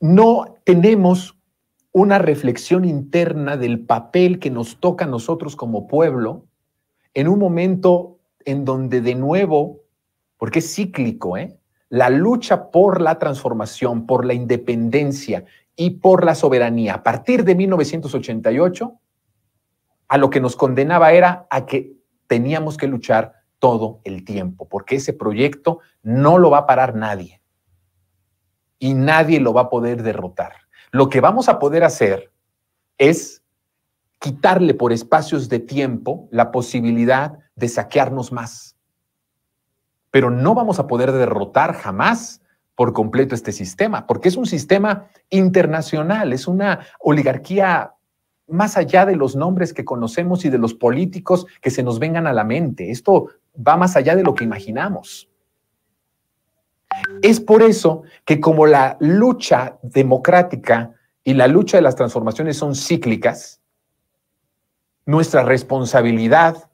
no tenemos una reflexión interna del papel que nos toca a nosotros como pueblo en un momento en donde de nuevo, porque es cíclico, ¿eh? la lucha por la transformación, por la independencia y por la soberanía a partir de 1988, a lo que nos condenaba era a que teníamos que luchar todo el tiempo, porque ese proyecto no lo va a parar nadie y nadie lo va a poder derrotar. Lo que vamos a poder hacer es quitarle por espacios de tiempo la posibilidad de saquearnos más. Pero no vamos a poder derrotar jamás por completo este sistema, porque es un sistema internacional, es una oligarquía más allá de los nombres que conocemos y de los políticos que se nos vengan a la mente. Esto va más allá de lo que imaginamos. Es por eso que como la lucha democrática y la lucha de las transformaciones son cíclicas, nuestra responsabilidad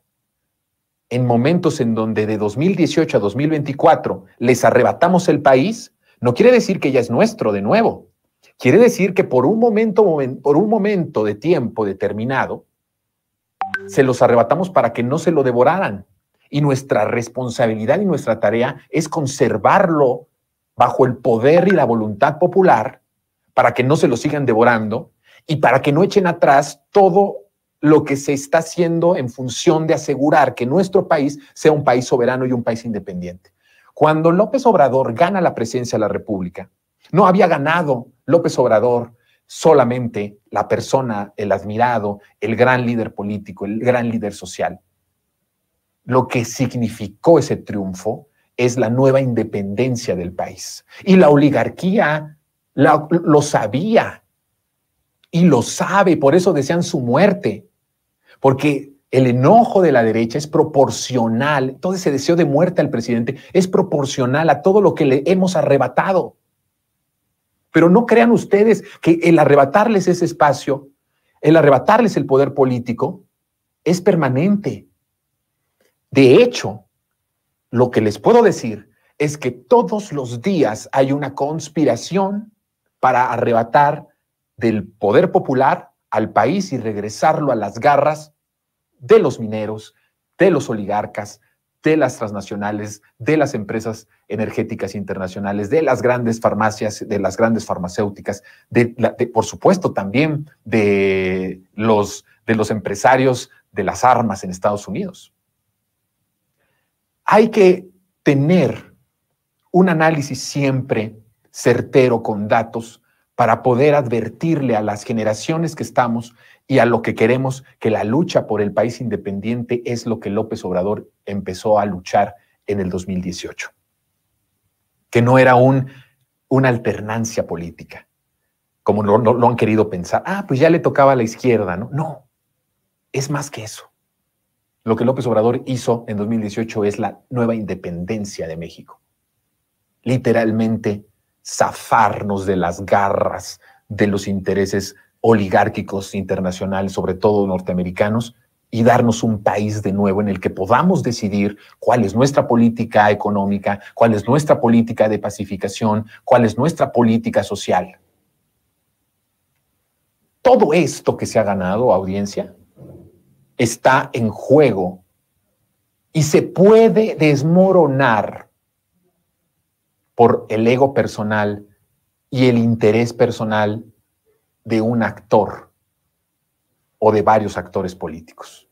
en momentos en donde de 2018 a 2024 les arrebatamos el país, no quiere decir que ya es nuestro de nuevo. Quiere decir que por un momento, por un momento de tiempo determinado, se los arrebatamos para que no se lo devoraran, y nuestra responsabilidad y nuestra tarea es conservarlo bajo el poder y la voluntad popular para que no se lo sigan devorando y para que no echen atrás todo lo que se está haciendo en función de asegurar que nuestro país sea un país soberano y un país independiente. Cuando López Obrador gana la presidencia de la República, no había ganado López Obrador solamente la persona, el admirado, el gran líder político, el gran líder social lo que significó ese triunfo es la nueva independencia del país. Y la oligarquía lo sabía y lo sabe, por eso desean su muerte, porque el enojo de la derecha es proporcional, todo ese deseo de muerte al presidente es proporcional a todo lo que le hemos arrebatado. Pero no crean ustedes que el arrebatarles ese espacio, el arrebatarles el poder político, es permanente. De hecho, lo que les puedo decir es que todos los días hay una conspiración para arrebatar del poder popular al país y regresarlo a las garras de los mineros, de los oligarcas, de las transnacionales, de las empresas energéticas internacionales, de las grandes farmacias, de las grandes farmacéuticas, por supuesto también de los empresarios de las armas en Estados Unidos hay que tener un análisis siempre certero con datos para poder advertirle a las generaciones que estamos y a lo que queremos que la lucha por el país independiente es lo que López Obrador empezó a luchar en el 2018, que no era un, una alternancia política, como lo, lo han querido pensar. Ah, pues ya le tocaba a la izquierda, ¿no? No, es más que eso. Lo que López Obrador hizo en 2018 es la nueva independencia de México. Literalmente zafarnos de las garras de los intereses oligárquicos internacionales, sobre todo norteamericanos, y darnos un país de nuevo en el que podamos decidir cuál es nuestra política económica, cuál es nuestra política de pacificación, cuál es nuestra política social. Todo esto que se ha ganado, audiencia, está en juego y se puede desmoronar por el ego personal y el interés personal de un actor o de varios actores políticos.